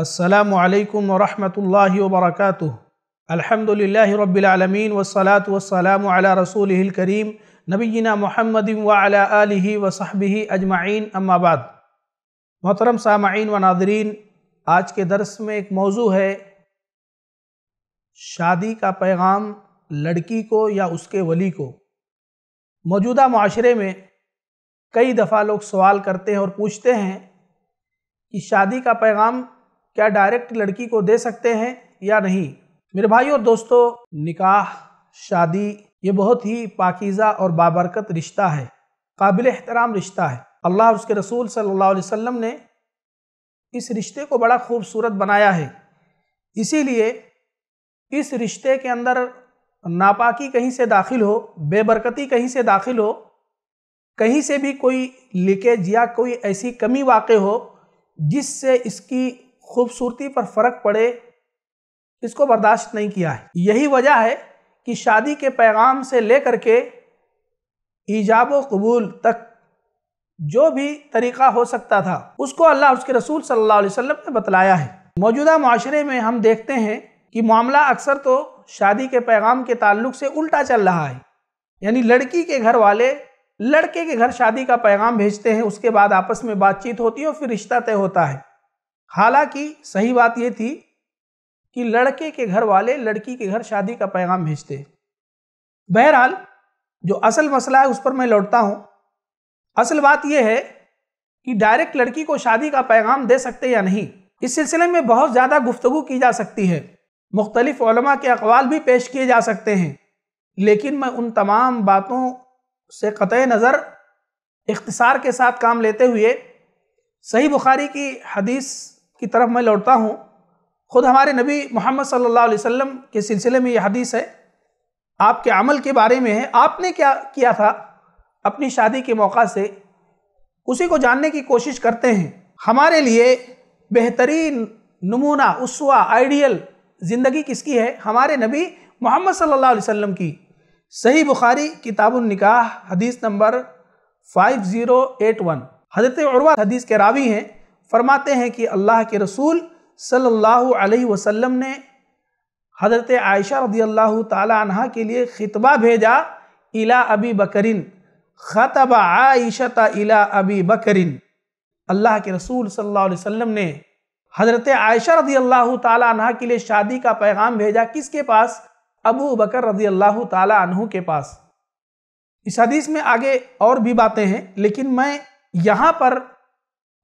अस्सलाम वालेकुम वरहमतुल्लाहि वबरकातुह अल्हम्दुलिल्लाहि रब्बिल आलमीन वस्सलातु वस्सलामु अला रसूलिहिल करीम नबीना मुहम्मद व अला आलिहि व सहबिहि अजमाइन अम्मा बाद मोहतरम सामाइन व नादरीन आज के दरस में एक मौजू है शादी का पैगाम लड़की को या उसके वली को मौजूदा माशरे में कई दफ़ा लोग सवाल करते हैं और पूछते हैं कि शादी का पैगाम क्या डायरेक्ट लड़की को दे सकते हैं या नहीं मेरे भाई और दोस्तों निकाह शादी ये बहुत ही पाकिज़ा और बाबरकत रिश्ता है काबिल एहतराम रिश्ता है अल्लाह उसके रसूल सल्लल्लाहु अलैहि वसल्लम ने इस रिश्ते को बड़ा खूबसूरत बनाया है इसीलिए इस रिश्ते के अंदर नापाकी कहीं से दाखिल हो बेबरकती कहीं से दाखिल हो कहीं से भी कोई लीकेज या कोई ऐसी कमी वाक़ हो जिससे इसकी खूबसूरती पर फर्क पड़े इसको बर्दाश्त नहीं किया है यही वजह है कि शादी के पैगाम से लेकर के ईजाब कबूल तक जो भी तरीक़ा हो सकता था उसको अल्लाह उसके रसूल सल्लल्लाहु अलैहि वसल्लम ने बतलाया है मौजूदा माशरे में हम देखते हैं कि मामला अक्सर तो शादी के पैगाम के ताल्लुक से उल्टा चल रहा है यानी लड़की के घर वाले लड़के के घर शादी का पैगाम भेजते हैं उसके बाद आपस में बातचीत होती है और फिर रिश्ता तय होता है हालांकि सही बात यह थी कि लड़के के घर वाले लड़की के घर शादी का पैगाम भेजते बहरहाल जो असल मसला है उस पर मैं लौटता हूँ असल बात यह है कि डायरेक्ट लड़की को शादी का पैगाम दे सकते या नहीं इस सिलसिले में बहुत ज़्यादा गुफ्तु की जा सकती है मुख्तलिफ के अकवाल भी पेश किए जा सकते हैं लेकिन मैं उन तमाम बातों से क़त नज़र इख्तसार के साथ काम लेते हुए सही बुखारी की हदीस की तरफ मैं लौटता हूँ खुद हमारे नबी मोहम्मद सल्लल्लाहु अलैहि वसल्लम के सिलसिले में यह हदीस है आपके अमल के बारे में है आपने क्या किया था अपनी शादी के मौका से उसी को जानने की कोशिश करते हैं हमारे लिए बेहतरीन नमूना उसवा आइडियल ज़िंदगी किसकी है हमारे नबी मोहम्मद सल्लल्लाहु अलैहि वसल्लम की सही बुखारी किताबुल निकाह हदीस नंबर फाइव वन हज़रत उर्वा हदीस के रावी हैं फरमाते हैं कि अल्लाह के रसूल सल्लल्लाहु अलैहि वसल्लम ने हज़रत आयशा रदी अल्लाह तहा के लिए खितबा भेजा इला अबी बकरिन ख़तब आयशत इला अबी बकरिन अल्लाह के रसूल सल्लल्लाहु अलैहि वसल्लम ने हज़रत आयशा रदी अल्लाह तहा के लिए शादी का पैगाम भेजा किसके पास अबू बकर रदी अल्लाह तहु के पास इस हदीस में आगे और भी बातें हैं लेकिन मैं यहाँ पर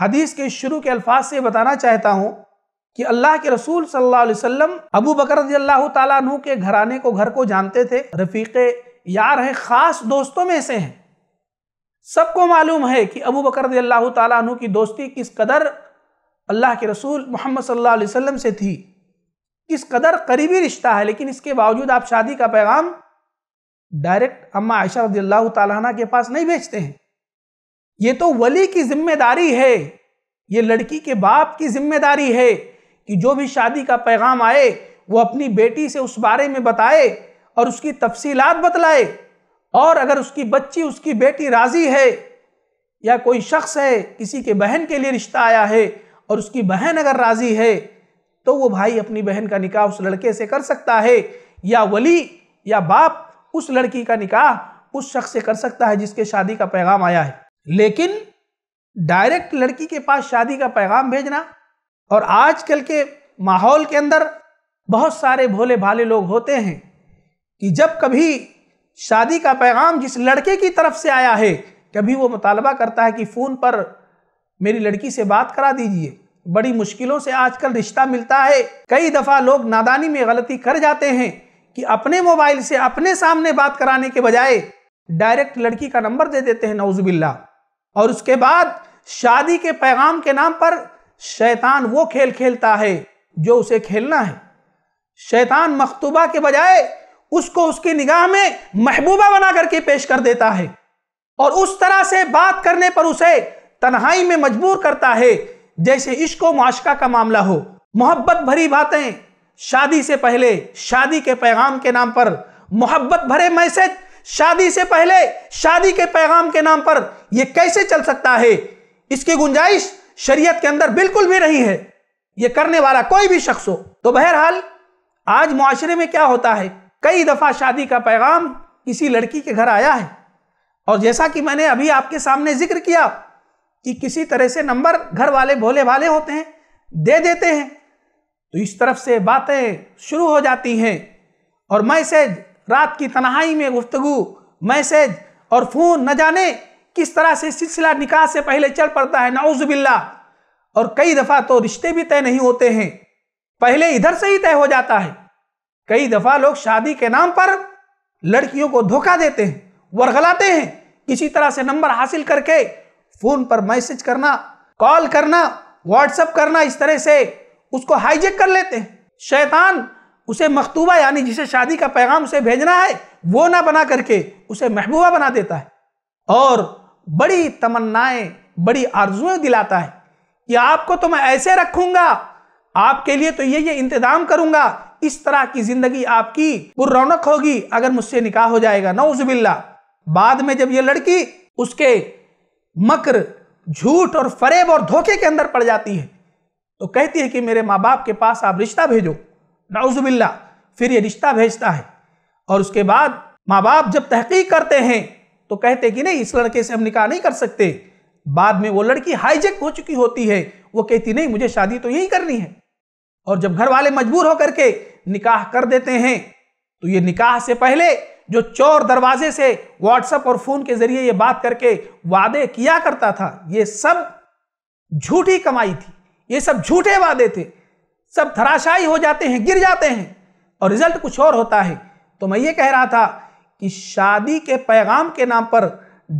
हदीस के शुरू के अल्फाज से बताना चाहता हूँ कि अल्लाह के रसूल सल्लल्लाहु अलैहि वसल्लम अबू बकर के घराने को घर को जानते थे रफ़ीक यार हैं ख़ास दोस्तों में से हैं सबको मालूम है कि अबू बकर तु की दोस्ती किस कदर अल्लाह के रसूल मोहम्मद सल्लल्लाहु अलैहि वसल्लम से थी किस कदर करीबी रिश्ता है लेकिन इसके बावजूद आप शादी का पैगाम डायरेक्ट अम्मा आयशा रजील्ला तु के पास नहीं भेजते हैं ये तो वली की जिम्मेदारी है ये लड़की के बाप की जिम्मेदारी है कि जो भी शादी का पैगाम आए वो अपनी बेटी से उस बारे में बताए और उसकी तफसीलात बतलाए और अगर उसकी बच्ची उसकी बेटी राज़ी है या कोई शख्स है किसी के बहन के लिए रिश्ता आया है और उसकी बहन अगर राज़ी है तो वो भाई अपनी बहन का निकाह उस लड़के से कर सकता है या वली या बाप उस लड़की का निकाह उस शख्स से कर सकता है जिसके शादी का पैगाम आया है लेकिन डायरेक्ट लड़की के पास शादी का पैगाम भेजना और आजकल के माहौल के अंदर बहुत सारे भोले भाले लोग होते हैं कि जब कभी शादी का पैगाम जिस लड़के की तरफ से आया है कभी वो मुतालबा करता है कि फ़ोन पर मेरी लड़की से बात करा दीजिए बड़ी मुश्किलों से आजकल रिश्ता मिलता है कई दफ़ा लोग नादानी में गलती कर जाते हैं कि अपने मोबाइल से अपने सामने बात कराने के बजाय डायरेक्ट लड़की का नंबर दे देते हैं नौजुबिल्ला और उसके बाद शादी के पैगाम के नाम पर शैतान वो खेल खेलता है जो उसे खेलना है शैतान मखतूबा के बजाय उसको उसकी निगाह में महबूबा बना करके पेश कर देता है और उस तरह से बात करने पर उसे तन्हाई में मजबूर करता है जैसे इश्को मुआशका का मामला हो मोहब्बत भरी बातें शादी से पहले शादी के पैगाम के नाम पर मोहब्बत भरे मैसेज शादी से पहले शादी के पैगाम के नाम पर यह कैसे चल सकता है इसकी गुंजाइश शरीयत के अंदर बिल्कुल भी नहीं है यह करने वाला कोई भी शख्स हो तो बहरहाल आज माशरे में क्या होता है कई दफ़ा शादी का पैगाम किसी लड़की के घर आया है और जैसा कि मैंने अभी आपके सामने जिक्र किया कि किसी तरह से नंबर घर वाले भोले भाले होते हैं दे देते हैं तो इस तरफ से बातें शुरू हो जाती हैं और मैसेज रात की तनहाई में गुफ्तु मैसेज और फ़ोन न जाने किस तरह से सिलसिला निकाह से पहले चल पड़ता है नाउजुबिल्ला और कई दफ़ा तो रिश्ते भी तय नहीं होते हैं पहले इधर से ही तय हो जाता है कई दफ़ा लोग शादी के नाम पर लड़कियों को धोखा देते हैं वरगलाते हैं किसी तरह से नंबर हासिल करके फ़ोन पर मैसेज करना कॉल करना व्हाट्सअप करना इस तरह से उसको हाईजेक कर लेते हैं शैतान उसे मकतूबा यानी जिसे शादी का पैगाम उसे भेजना है वो ना बना करके उसे महबूबा बना देता है और बड़ी तमन्नाएं बड़ी आरजुएं दिलाता है कि आपको तो मैं ऐसे रखूंगा आपके लिए तो ये ये इंतजाम करूंगा इस तरह की ज़िंदगी आपकी पुरौनक होगी अगर मुझसे निकाह हो जाएगा नौजबिल्ला बाद में जब ये लड़की उसके मकर झूठ और फरेब और धोखे के अंदर पड़ जाती है तो कहती है कि मेरे माँ बाप के पास आप रिश्ता भेजो नाउजुबिल्ला फिर ये रिश्ता भेजता है और उसके बाद माँ बाप जब तहकीक करते हैं तो कहते कि नहीं इस लड़के से हम निकाह नहीं कर सकते बाद में वो लड़की हाईजेक हो चुकी होती है वो कहती नहीं मुझे शादी तो यही करनी है और जब घर वाले मजबूर होकर के निकाह कर देते हैं तो ये निकाह से पहले जो चोर दरवाजे से व्हाट्सअप और फोन के जरिए ये बात करके वादे किया करता था ये सब झूठी कमाई थी ये सब झूठे वादे थे सब धराशायी हो जाते हैं गिर जाते हैं और रिजल्ट कुछ और होता है तो मैं ये कह रहा था कि शादी के पैगाम के नाम पर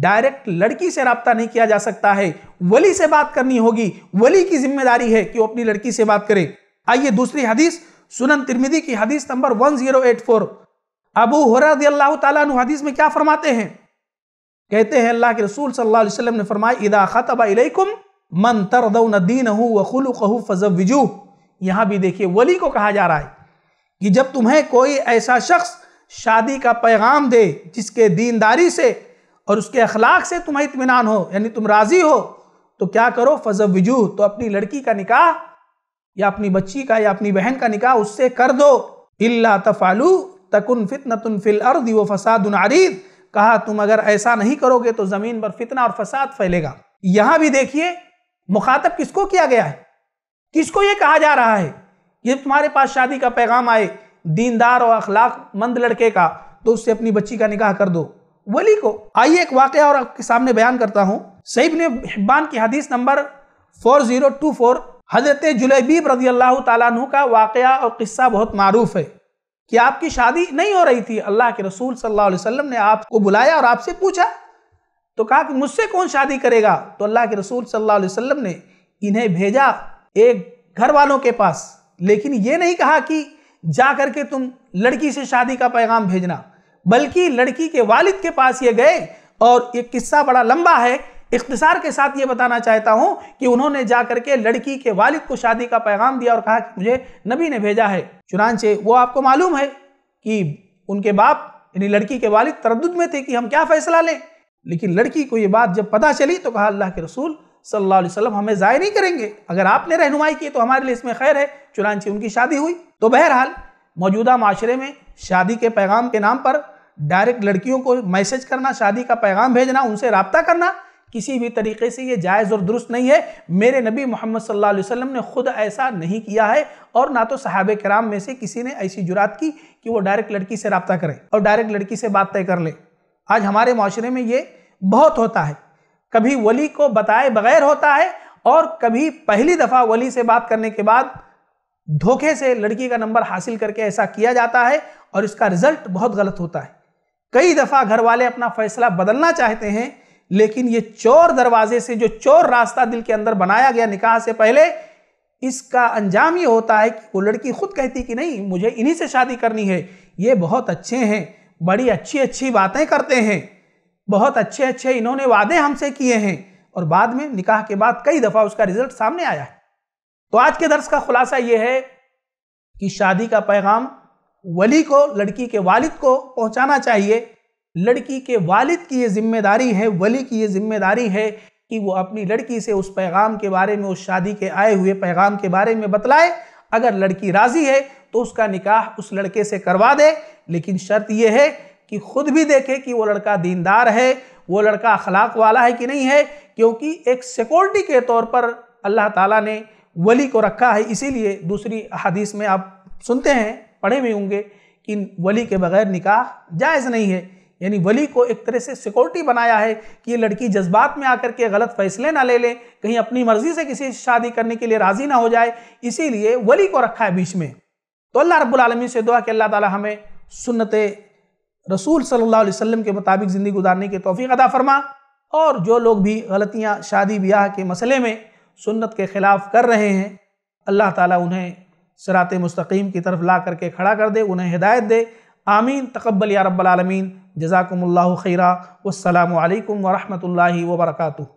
डायरेक्ट लड़की से रबता नहीं किया जा सकता है वली से बात करनी होगी वली की जिम्मेदारी है कि वो अपनी लड़की से बात करे आइए दूसरी हदीस सुनन तिरमिदी की हदीस नंबर 1084 अबू हुरदल्ला हदीस में क्या फरमाते हैं कहते हैं अल्लाह के रसूल सल्लाम ने फरमाया इदा खतब मन तरदीन दीनहु व यहां भी देखिए वली को कहा जा रहा है कि जब तुम्हें कोई ऐसा शख्स शादी का पैगाम दे जिसके दीनदारी से और उसके अखलाक से तुम्हें इतमान हो यानी तुम राज़ी हो तो क्या करो फजब वजूह तो अपनी लड़की का निकाह या अपनी बच्ची का या अपनी बहन का निकाह उससे कर दो इल्ला तफालू तकुन फितनतुन फिल अर्द व फसाद आरीद कहा तुम अगर ऐसा नहीं करोगे तो ज़मीन पर फितना और फसाद फैलेगा यहाँ भी देखिए मुखातब किसको किया गया है किसको ये कहा जा रहा है ये तुम्हारे पास शादी का पैगाम आए दीनदार और अखलाक मंद लड़के का तो उससे अपनी बच्ची का निकाह कर दो वली को आइए एक वाक़ और आपके सामने बयान करता हूँ सईब ने हिब्बान की हदीस number four zero two four हजरत जुलेबीब रजी अल्लाह तु का वाक़ और किस्सा बहुत मरूफ है कि आपकी शादी नहीं हो रही थी अल्लाह के रसूल सल्लल्लाहु अलैहि वसल्लम ने आपको बुलाया और आपसे पूछा तो कहा कि मुझसे कौन शादी करेगा तो अल्लाह के रसूल सल्लल्लाहु अलैहि वसल्लम ने इन्हें भेजा एक घर वालों के पास लेकिन ये नहीं कहा कि जा करके तुम लड़की से शादी का पैगाम भेजना बल्कि लड़की के वालिद के पास ये गए और ये किस्सा बड़ा लंबा है इख्तिसार के साथ ये बताना चाहता हूँ कि उन्होंने जा करके लड़की के वालिद को शादी का पैगाम दिया और कहा कि मुझे नबी ने भेजा है चुनानचे वो आपको मालूम है कि उनके बाप यानी लड़की के वालिद तरद में थे कि हम क्या फैसला लें लेकिन लड़की को ये बात जब पता चली तो कहा अल्लाह के रसूल सल्लल्लाहु अलैहि वसल्लम हमें ज़ाय नहीं करेंगे अगर आपने रहनुमाई की तो हमारे लिए इसमें खैर है चुनानची उनकी शादी हुई तो बहरहाल मौजूदा माशरे में शादी के पैगाम के नाम पर डायरेक्ट लड़कियों को मैसेज करना शादी का पैगाम भेजना उनसे रबता करना किसी भी तरीके से ये जायज़ और दुरुस्त नहीं है मेरे नबी मोहम्मद सल्लल्लाहु अलैहि वसल्लम ने ख़ुद ऐसा नहीं किया है और ना तो सहाबे कराम में से किसी ने ऐसी जुरात की कि वो डायरेक्ट लड़की से रबता करें और डायरेक्ट लड़की से बात तय कर ले आज हमारे माशरे में ये बहुत होता है कभी वली को बताए बगैर होता है और कभी पहली दफ़ा वली से बात करने के बाद धोखे से लड़की का नंबर हासिल करके ऐसा किया जाता है और इसका रिजल्ट बहुत गलत होता है कई दफ़ा घर वाले अपना फैसला बदलना चाहते हैं लेकिन ये चोर दरवाजे से जो चोर रास्ता दिल के अंदर बनाया गया निकाह से पहले इसका अंजाम ये होता है कि वो लड़की खुद कहती कि नहीं मुझे इन्हीं से शादी करनी है ये बहुत अच्छे हैं बड़ी अच्छी अच्छी बातें करते हैं बहुत अच्छे अच्छे इन्होंने वादे हमसे किए हैं और बाद में निकाह के बाद कई दफ़ा उसका रिजल्ट सामने आया है तो आज के दर्स का खुलासा यह है कि शादी का पैगाम वली को लड़की के वालिद को पहुंचाना चाहिए लड़की के वालिद की ये जिम्मेदारी है वली की ये जिम्मेदारी है कि वो अपनी लड़की से उस पैगाम के बारे में उस शादी के आए हुए पैगाम के बारे में बतलाए अगर लड़की राज़ी है तो उसका निकाह उस लड़के से करवा दे लेकिन शर्त यह है कि खुद भी देखे कि वो लड़का दीनदार है वो लड़का अखलाक वाला है कि नहीं है क्योंकि एक सिक्योरिटी के तौर पर अल्लाह ताला ने वली को रखा है इसीलिए दूसरी हदीस में आप सुनते हैं पढ़े भी होंगे कि वली के बगैर निकाह जायज़ नहीं है यानी वली को एक तरह से सिक्योरिटी बनाया है कि ये लड़की जज्बात में आकर के गलत फैसले ना ले ले कहीं अपनी मर्जी से किसी शादी करने के लिए राज़ी ना हो जाए इसीलिए वली को रखा है बीच में तो अल्लाह रब्बुल रबालमीन से दुआ कि अल्लाह ताला हमें सुन्नत रसूल सल्लल्लाहु अलैहि वसल्लम के मुताबिक ज़िंदगी गुजारने की तोफ़ी अदा फरमा और जो लोग भी गलतियाँ शादी ब्याह के मसले में सुन्नत के ख़िलाफ़ कर रहे हैं अल्लाह ताला उन्हें सरात मुस्तकीम की तरफ ला करके खड़ा कर दे उन्हें हिदायत दे आमीन तकबल या रब्बालमीन जजाकम्ला खैरा वालकम वरहमल वर्का